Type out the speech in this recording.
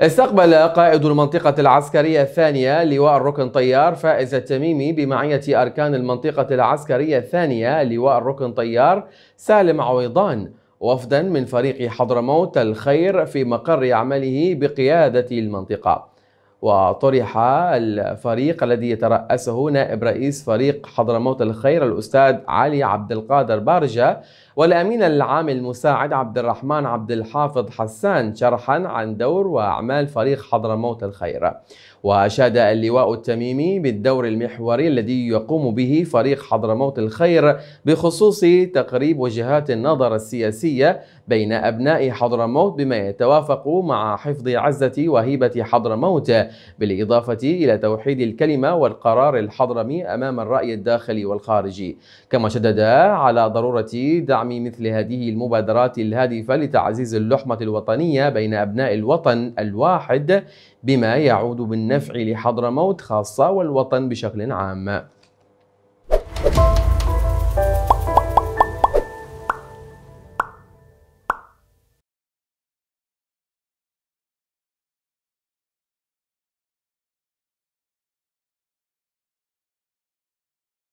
استقبل قائد المنطقة العسكرية الثانية لواء الركن طيار فائز التميمي بمعية أركان المنطقة العسكرية الثانية لواء الركن طيار سالم عويضان وفدا من فريق حضرموت الخير في مقر عمله بقيادة المنطقة وطرح الفريق الذي يترأسه نائب رئيس فريق حضرموت الخير الأستاذ علي عبد القادر بارجة والأمين العام المساعد عبد الرحمن عبد الحافظ حسان شرحا عن دور وأعمال فريق حضرموت الخير وأشاد اللواء التميمي بالدور المحوري الذي يقوم به فريق حضرموت الخير بخصوص تقريب وجهات النظر السياسية بين أبناء حضرموت بما يتوافق مع حفظ عزة وهيبة حضرموت بالإضافة إلى توحيد الكلمة والقرار الحضرمي أمام الرأي الداخلي والخارجي كما شدد على ضرورة دعم مثل هذه المبادرات الهادفة لتعزيز اللحمة الوطنية بين أبناء الوطن الواحد بما يعود بالنفع لحضرموت خاصة والوطن بشكل عام